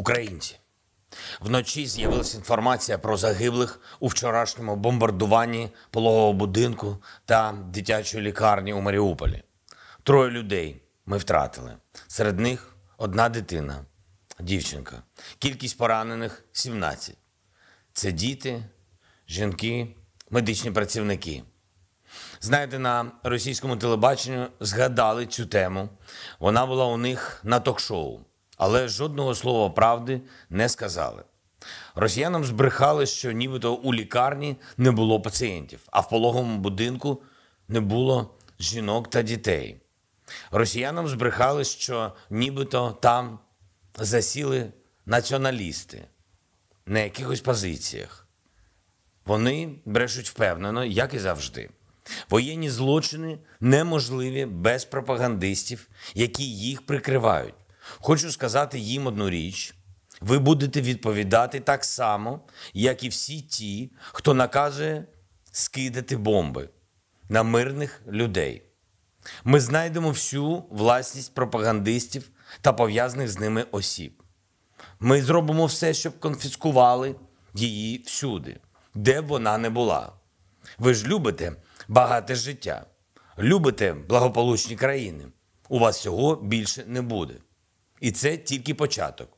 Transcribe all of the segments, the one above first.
українці. Вночі з'явилася інформація про загиблих у вчорашньому бомбардуванні пологового будинку та дитячої лікарні у Маріуполі. Троє людей ми втратили. Серед них одна дитина, дівчинка. Кількість поранених 17. Це діти, жінки, медичні працівники. Знаєте, на російському телебаченні згадали цю тему. Вона була у них на ток-шоу але жодного слова правди не сказали. Росіянам збрехали, що нібито у лікарні не було пацієнтів, а в пологовому будинку не було жінок та дітей. Росіянам збрехали, що нібито там засіли націоналісти на якихось позиціях. Вони брешуть впевнено, як і завжди. Воєнні злочини неможливі без пропагандистів, які їх прикривають. Хочу сказати їм одну річ. Ви будете відповідати так само, як і всі ті, хто наказує скидати бомби на мирних людей. Ми знайдемо всю власність пропагандистів та пов'язаних з ними осіб. Ми зробимо все, щоб конфіскували її всюди, де б вона не була. Ви ж любите багате життя, любите благополучні країни. У вас цього більше не буде. І це тільки початок.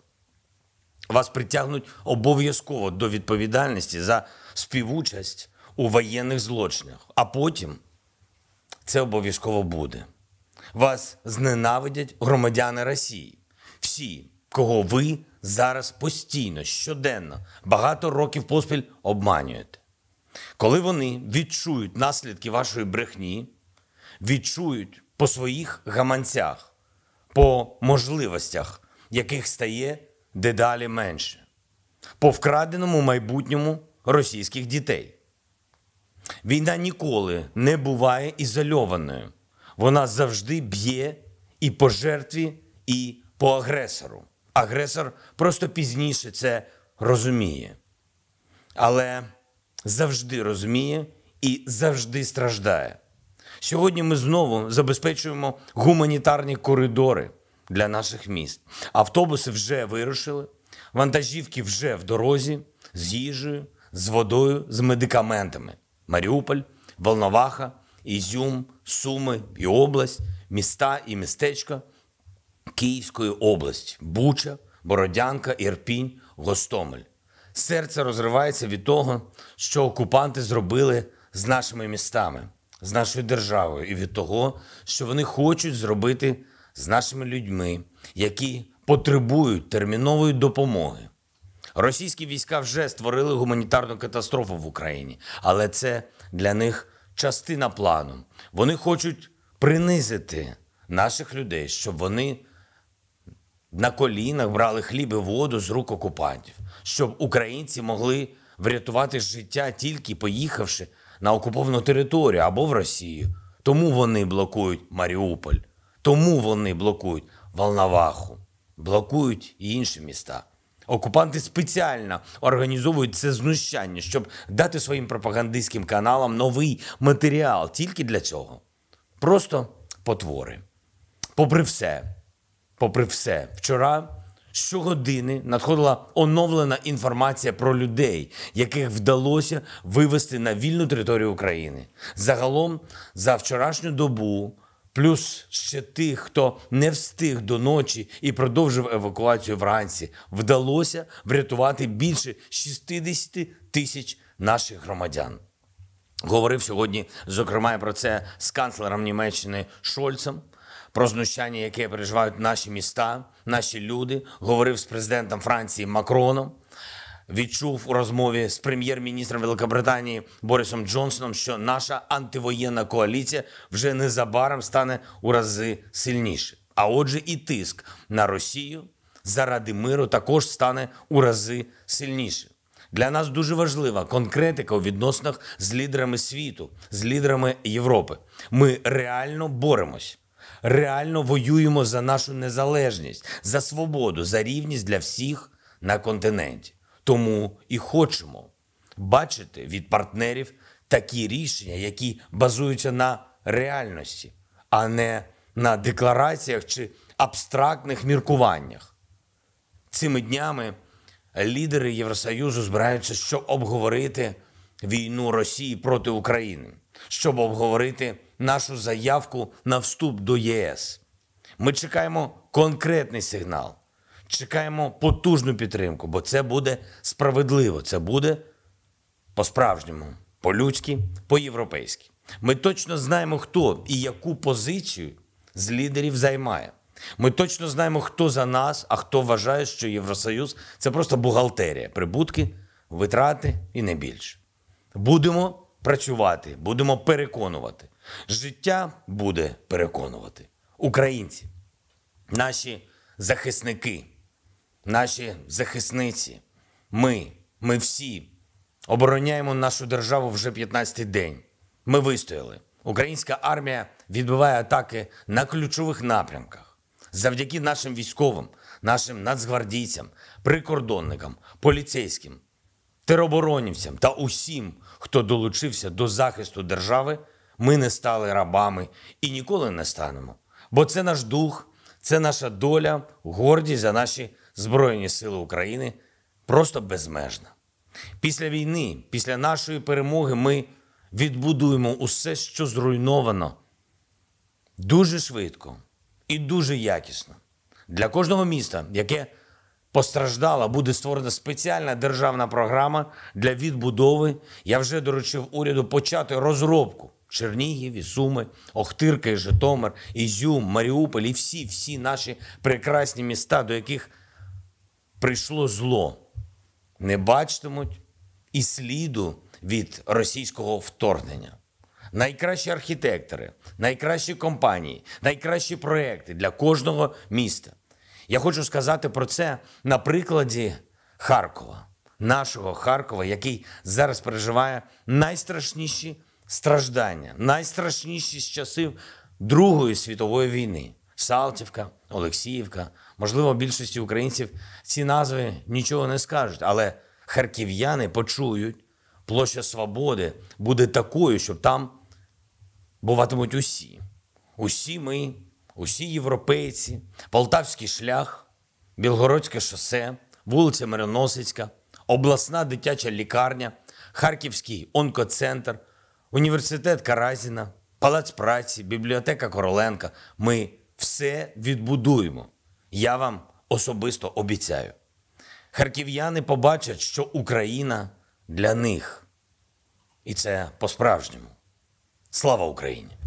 Вас притягнуть обов'язково до відповідальності за співучасть у воєнних злочинах. А потім це обов'язково буде. Вас зненавидять громадяни Росії, всі, кого ви зараз постійно, щоденно, багато років поспіль обманюєте. Коли вони відчують наслідки вашої брехні, відчують по своїх гаманцях по можливостях, яких стає дедалі менше, по вкраденому майбутньому російських дітей. Війна ніколи не буває ізольованою. Вона завжди б'є і по жертві, і по агресору. Агресор просто пізніше це розуміє. Але завжди розуміє і завжди страждає. Сьогодні ми знову забезпечуємо гуманітарні коридори для наших міст. Автобуси вже вирушили, вантажівки вже в дорозі, з їжею, з водою, з медикаментами. Маріуполь, Волноваха, Ізюм, Суми і область, міста і містечка Київської області, Буча, Бородянка, Ірпінь, Гостомель. Серце розривається від того, що окупанти зробили з нашими містами з нашою державою і від того, що вони хочуть зробити з нашими людьми, які потребують термінової допомоги. Російські війська вже створили гуманітарну катастрофу в Україні, але це для них частина плану. Вони хочуть принизити наших людей, щоб вони на колінах брали хліб і воду з рук окупантів, щоб українці могли врятувати життя тільки поїхавши на окуповану територію або в Росію. Тому вони блокують Маріуполь, тому вони блокують Волноваху, блокують і інші міста. Окупанти спеціально організовують це знущання, щоб дати своїм пропагандистським каналам новий матеріал тільки для цього. Просто потвори. Попри все, попри все, вчора. Щогодини надходила оновлена інформація про людей, яких вдалося вивести на вільну територію України. Загалом за вчорашню добу, плюс ще тих, хто не встиг до ночі і продовжив евакуацію вранці, вдалося врятувати більше 60 тисяч наших громадян. Говорив сьогодні, зокрема, про це з канцлером Німеччини Шольцем про знущання, яке переживають наші міста, наші люди. Говорив з президентом Франції Макроном. Відчув у розмові з прем'єр-міністром Великобританії Борисом Джонсоном, що наша антивоєнна коаліція вже незабаром стане у рази сильніше. А отже, і тиск на Росію заради миру також стане у рази сильніше. Для нас дуже важлива конкретика у відносинах з лідерами світу, з лідерами Європи. Ми реально боремось реально воюємо за нашу незалежність, за свободу, за рівність для всіх на континенті. Тому і хочемо бачити від партнерів такі рішення, які базуються на реальності, а не на деклараціях чи абстрактних міркуваннях. Цими днями лідери Євросоюзу збираються, щоб обговорити війну Росії проти України, щоб обговорити нашу заявку на вступ до ЄС. Ми чекаємо конкретний сигнал, чекаємо потужну підтримку, бо це буде справедливо, це буде по-справжньому, по-людськи, по-європейськи. Ми точно знаємо, хто і яку позицію з лідерів займає. Ми точно знаємо, хто за нас, а хто вважає, що Євросоюз це просто бухгалтерія, прибутки, витрати і не більше. Будемо працювати, будемо переконувати. Життя буде переконувати. Українці, наші захисники, наші захисниці. Ми, ми всі обороняємо нашу державу вже 15-й день. Ми вистояли. Українська армія відбиває атаки на ключових напрямках завдяки нашим військовим, нашим нацгвардійцям, прикордонникам, поліцейським тероборонівцям та усім, хто долучився до захисту держави, ми не стали рабами і ніколи не станемо. Бо це наш дух, це наша доля, гордість за наші Збройні Сили України просто безмежна. Після війни, після нашої перемоги, ми відбудуємо усе, що зруйновано дуже швидко і дуже якісно для кожного міста, яке постраждала, буде створена спеціальна державна програма для відбудови. Я вже доручив уряду почати розробку. Чернігів, Суми, Охтирка, Житомир, Ізюм, Маріуполь і всі всі наші прекрасні міста, до яких прийшло зло, не бачитимуть і сліду від російського вторгнення. Найкращі архітектори, найкращі компанії, найкращі проекти для кожного міста. Я хочу сказати про це на прикладі Харкова, нашого Харкова, який зараз переживає найстрашніші страждання, найстрашніші з часів Другої світової війни. Салтівка, Олексіївка, можливо, більшості українців ці назви нічого не скажуть, але харків'яни почують, площа свободи буде такою, щоб там буватимуть усі. Усі ми усі європейці, Полтавський шлях, Білгородське шосе, вулиця Мироносицька, обласна дитяча лікарня, Харківський онкоцентр, університет Каразіна, Палац праці, бібліотека Короленка. Ми все відбудуємо. Я вам особисто обіцяю. Харків'яни побачать, що Україна для них. І це по-справжньому. Слава Україні!